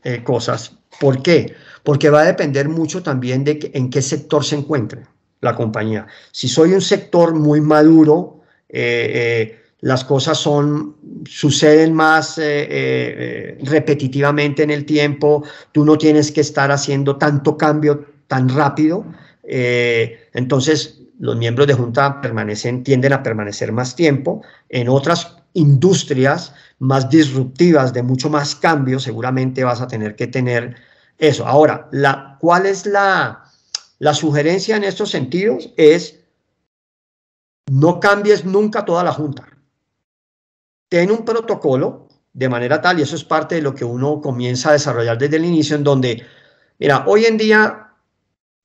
eh, cosas. ¿Por qué? Porque va a depender mucho también de en qué sector se encuentre la compañía. Si soy un sector muy maduro, eh, eh, las cosas son, suceden más repetitivamente en el tiempo, tú no tienes que estar haciendo tanto cambio tan rápido. entonces, los miembros de junta permanecen, tienden a permanecer más tiempo. En otras industrias más disruptivas, de mucho más cambio, seguramente vas a tener que tener eso. Ahora, la, ¿cuál es la, la sugerencia en estos sentidos? Es no cambies nunca toda la junta. Ten un protocolo de manera tal, y eso es parte de lo que uno comienza a desarrollar desde el inicio, en donde, mira, hoy en día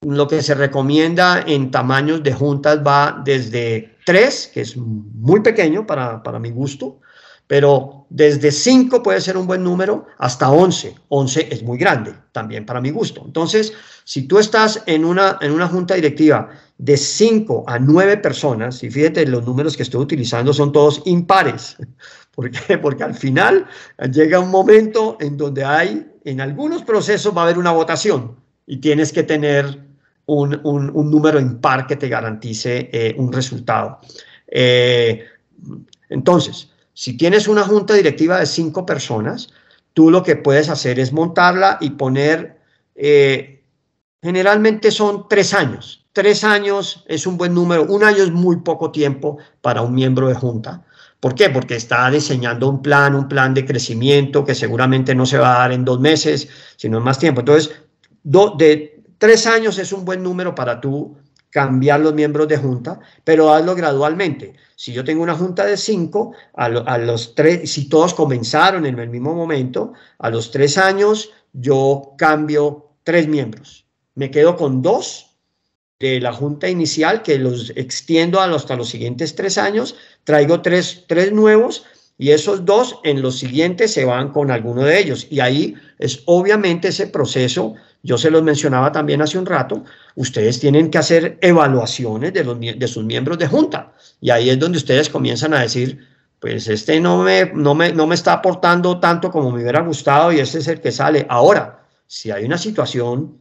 lo que se recomienda en tamaños de juntas va desde 3, que es muy pequeño para, mi gusto, pero desde 5 puede ser un buen número hasta 11. 11 es muy grande también para mi gusto. Entonces, si tú estás en una, en una junta directiva de 5 a 9 personas, y fíjate, los números que estoy utilizando son todos impares. *laughs* ¿Por qué? Porque al final llega un momento en donde hay, en algunos procesos va a haber una votación y tienes que tener un, número impar que te garantice eh, un resultado. Eh, entonces, si tienes una junta directiva de cinco personas, tú lo que puedes hacer es montarla y poner, eh, generalmente son tres años. Tres años es un buen número, un año es muy poco tiempo para un miembro de junta. ¿Por qué? Porque está diseñando un plan, un plan de crecimiento que seguramente no se va a dar en dos meses, sino en más tiempo. Entonces, de Tres años es un buen número para tú cambiar los miembros de junta, pero hazlo gradualmente. Si yo tengo una junta de cinco, a, los tres, si todos comenzaron en el mismo momento, a los tres años yo cambio tres miembros. Me quedo con dos de la junta inicial, que los extiendo hasta los siguientes tres años, traigo tres, tres nuevos y esos dos en los siguientes se van con alguno de ellos. Y ahí es obviamente ese proceso yo se los mencionaba también hace un rato, ustedes tienen que hacer evaluaciones de, los, de sus miembros de junta. Y ahí es donde ustedes comienzan a decir, pues este no me, no, me, no me está aportando tanto como me hubiera gustado y este es el que sale. Ahora, si hay una situación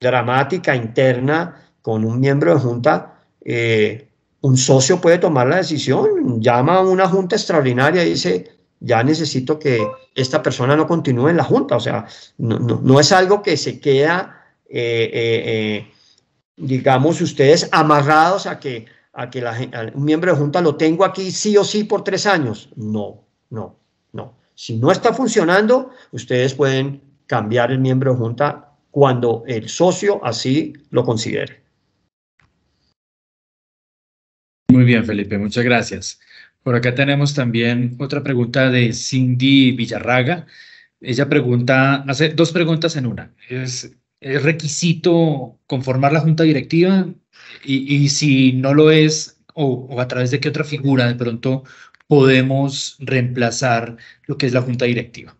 dramática interna con un miembro de junta, eh, un socio puede tomar la decisión, llama a una junta extraordinaria y dice, ya necesito que esta persona no continúe en la Junta. O sea, no, es algo que se queda, eh, eh, eh, digamos, ustedes amarrados a que, a que la, un miembro de Junta lo tengo aquí sí o sí por tres años. No, no, no. Si no está funcionando, ustedes pueden cambiar el miembro de Junta cuando el socio así lo considere. Muy bien, Felipe, muchas gracias. Por acá tenemos también otra pregunta de Cindy Villarraga. Ella pregunta, hace dos preguntas en una. ¿Es, requisito conformar la junta directiva? Y, si no lo es, o, a través de qué otra figura de pronto podemos reemplazar lo que es la junta directiva?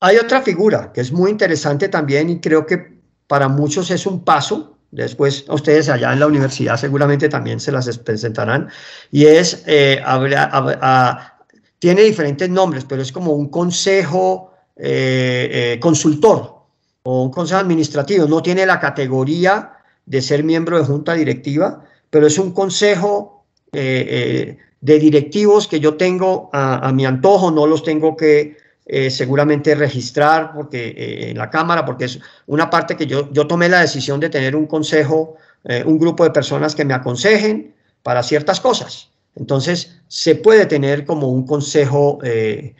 Hay otra figura que es muy interesante también y creo que para muchos es un paso Después ustedes allá en la universidad seguramente también se las presentarán. Y es, eh, ah, tiene diferentes nombres, pero es como un consejo eh, eh, consultor o un consejo administrativo. No tiene la categoría de ser miembro de junta directiva, pero es un consejo de directivos que yo tengo a, mi antojo, no los tengo que eh, seguramente registrar porque, eh, en la Cámara, porque es una parte que yo, yo tomé la decisión de tener un consejo, eh, un grupo de personas que me aconsejen para ciertas cosas. Entonces, se puede tener como un consejo de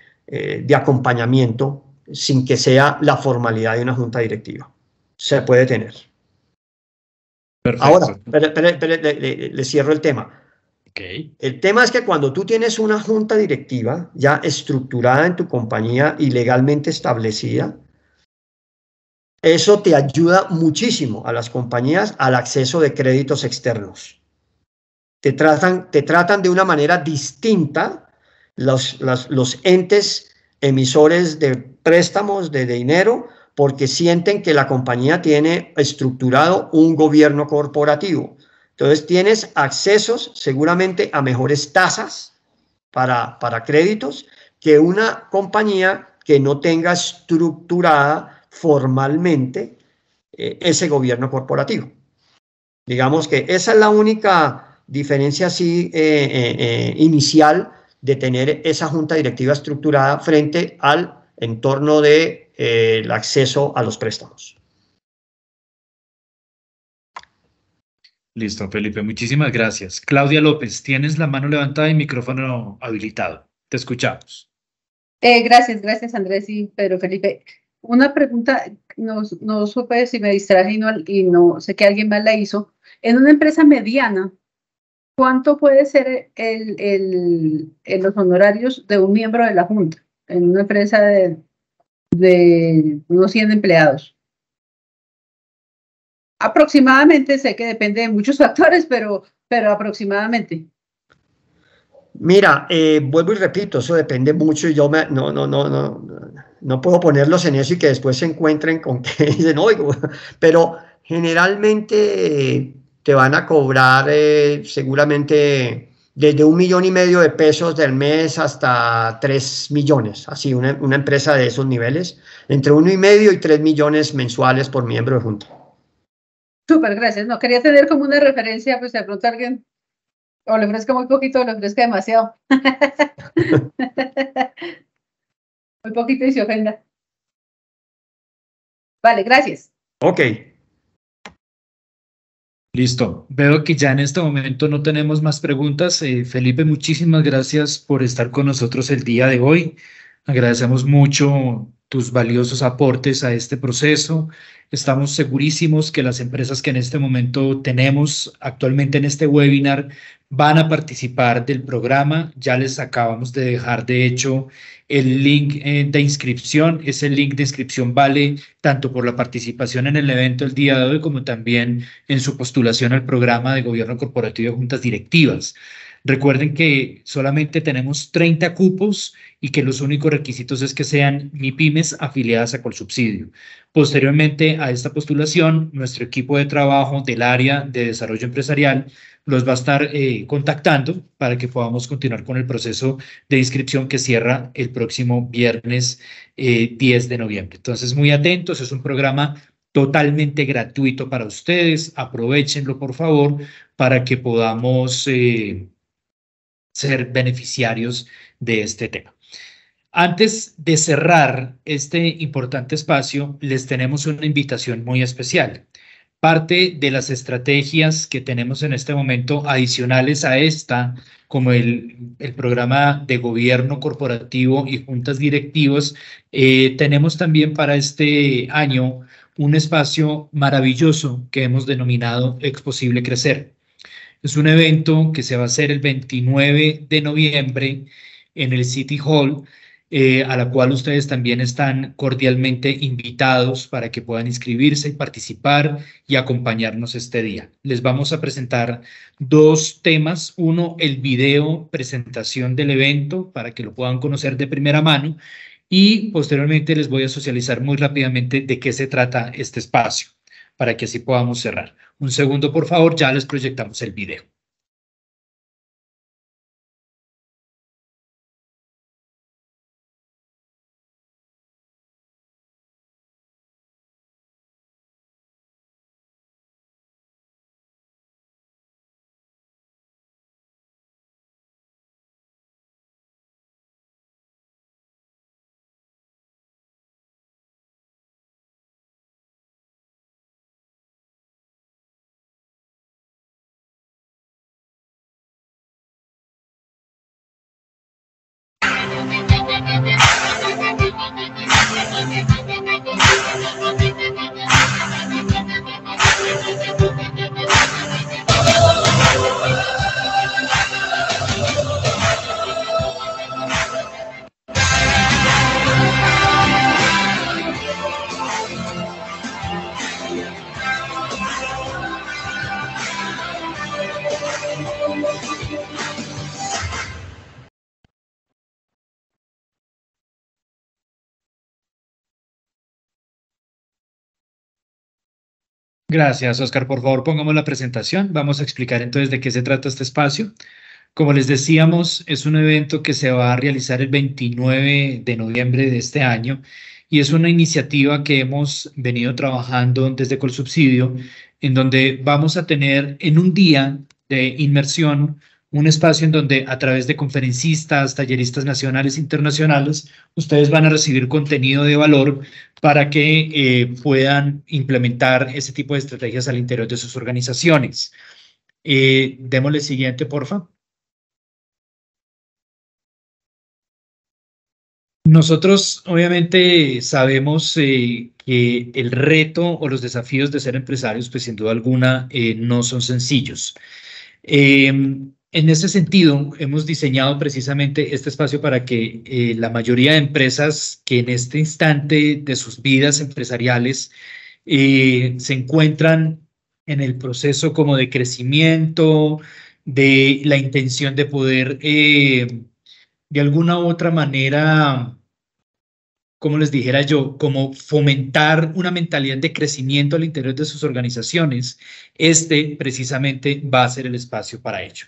acompañamiento sin que sea la formalidad de una junta directiva. Se puede tener. Ahora, le cierro el tema. El tema es que cuando tú tienes una junta directiva ya estructurada en tu compañía y legalmente establecida, eso te ayuda muchísimo a las compañías al acceso de créditos externos. Te tratan, de una manera distinta los entes emisores de préstamos, de dinero, porque sienten que la compañía tiene estructurado un gobierno corporativo entonces tienes accesos seguramente a mejores tasas para, para créditos que una compañía que no tenga estructurada formalmente eh, ese gobierno corporativo. Digamos que esa es la única diferencia así eh, eh, inicial de tener esa junta directiva estructurada frente al entorno de acceso a los préstamos. Listo, Felipe, muchísimas gracias. Claudia López, tienes la mano levantada y micrófono habilitado. Te escuchamos. Eh, gracias, gracias Andrés y Pedro Felipe. Una pregunta, no, supe si me distraje y no, no sé que alguien más la hizo. En una empresa mediana, ¿cuánto puede ser el, los honorarios de un miembro de la Junta en una empresa de, de unos 100 empleados? Aproximadamente, sé que depende de muchos *laughs* factores, pero, pero aproximadamente. Mira, eh, vuelvo y repito, eso depende mucho y yo no, no, no, no, no puedo ponerlos en eso y que después se encuentren con *laughs* que dicen, oigo, *laughs* pero generalmente eh, te van a cobrar eh, seguramente desde un millón y medio de pesos del mes hasta tres millones, así una, una empresa de esos niveles, entre uno y medio y tres millones mensuales por miembro de junta. Súper, gracias. No, quería tener como una referencia, pues de pronto alguien o le ofrezca muy poquito o le ofrezca demasiado. *laughs* muy poquito y se ofenda. Vale, gracias. Ok. Listo. Veo que ya en este momento no tenemos más preguntas. Eh, Felipe, muchísimas gracias por estar con nosotros el día de hoy. Agradecemos mucho tus valiosos aportes a este proceso. Estamos segurísimos que las empresas que en este momento tenemos actualmente en este webinar van a participar del programa. Ya les acabamos de dejar, de hecho, el link eh, de inscripción. Ese link de inscripción vale tanto por la participación en el evento el día de hoy como también en su postulación al programa de gobierno corporativo de juntas directivas. Recuerden que solamente tenemos 30 cupos y que los únicos requisitos es que sean MIPIMES afiliadas a Colsubsidio. Posteriormente a esta postulación, nuestro equipo de trabajo del área de desarrollo empresarial los va a estar eh, contactando para que podamos continuar con el proceso de inscripción que cierra el próximo viernes 10 eh, de noviembre. Entonces, muy atentos, es un programa totalmente gratuito para ustedes. Aprovechenlo, por favor, para que podamos eh, ser beneficiarios de este tema. Antes de cerrar este importante espacio, les tenemos una invitación muy especial. Parte de las estrategias que tenemos en este momento, adicionales a esta, como el, programa de gobierno corporativo y juntas directivas, eh, tenemos también para este año un espacio maravilloso que hemos denominado Exposible Crecer. Es un evento que se va a hacer el 29 de noviembre en el City Hall, eh, a la cual ustedes también están cordialmente invitados para que puedan inscribirse y participar y acompañarnos este día. Les vamos a presentar dos temas. Uno, el video presentación del evento para que lo puedan conocer de primera mano y posteriormente les voy a socializar muy rápidamente de qué se trata este espacio para que así podamos cerrar. Un segundo, por favor, ya les proyectamos el video. Gracias, Oscar. Por favor, pongamos la presentación. Vamos a explicar entonces de qué se trata este espacio. Como les decíamos, es un evento que se va a realizar el 29 de noviembre de este año y es una iniciativa que hemos venido trabajando desde Colsubsidio, en donde vamos a tener en un día de inmersión un espacio en donde a través de conferencistas, talleristas nacionales e internacionales, ustedes van a recibir contenido de valor para que eh, puedan implementar ese tipo de estrategias al interior de sus organizaciones. Eh, démosle siguiente, porfa. Nosotros obviamente sabemos eh, que el reto o los desafíos de ser empresarios, pues sin duda alguna, no son sencillos. En ese sentido, hemos diseñado precisamente este espacio para que eh, la mayoría de empresas que en este instante de sus vidas empresariales eh, se encuentran en el proceso como de crecimiento, de la intención de poder eh, de alguna u otra manera, como les dijera yo, como fomentar una mentalidad de crecimiento al interior de sus organizaciones, este precisamente va a ser el espacio para ello.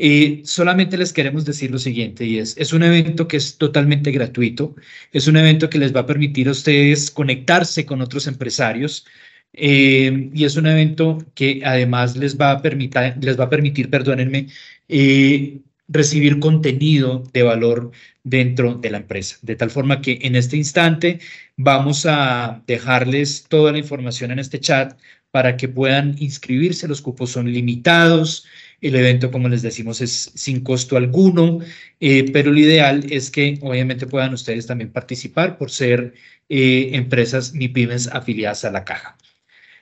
Eh, solamente les queremos decir lo siguiente, y es, es un evento que es totalmente gratuito, es un evento que les va a permitir a ustedes conectarse con otros empresarios, eh, y es un evento que además les va a, permitir, les va a permitir, perdónenme, eh, recibir contenido de valor dentro de la empresa. De tal forma que en este instante vamos a dejarles toda la información en este chat para que puedan inscribirse. Los cupos son limitados. El evento, como les decimos, es sin costo alguno, eh, pero lo ideal es que obviamente puedan ustedes también participar por ser eh, empresas ni MIPIMES afiliadas a la caja.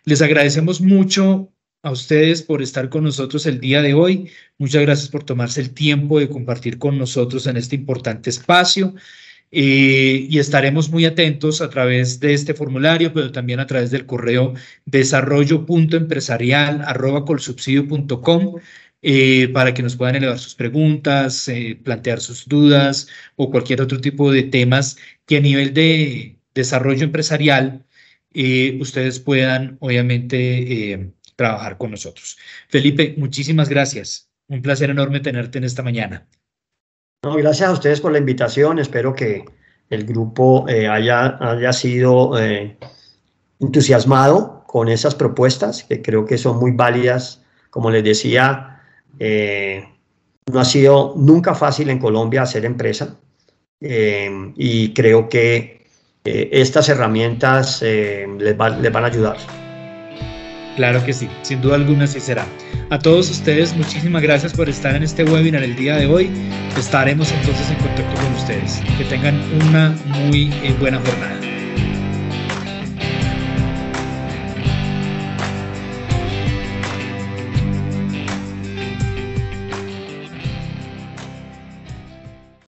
Les agradecemos mucho a ustedes por estar con nosotros el día de hoy. Muchas gracias por tomarse el tiempo de compartir con nosotros en este importante espacio. Eh, y estaremos muy atentos a través de este formulario, pero también a través del correo com. Eh, para que nos puedan elevar sus preguntas, eh, plantear sus dudas o cualquier otro tipo de temas que a nivel de desarrollo empresarial eh, ustedes puedan, obviamente, trabajar con nosotros. Felipe, muchísimas gracias. Un placer enorme tenerte en esta mañana. gracias a ustedes por la invitación. Espero que el grupo haya, haya sido entusiasmado con esas propuestas que creo que son muy válidas. Como les decía, eh, no ha sido nunca fácil en Colombia hacer empresa eh, y creo que eh, estas herramientas les, les van a ayudar. Claro que sí, sin duda alguna sí será. A todos ustedes, muchísimas gracias por estar en este webinar el día de hoy. Estaremos entonces en contacto con ustedes. Que tengan una muy buena jornada.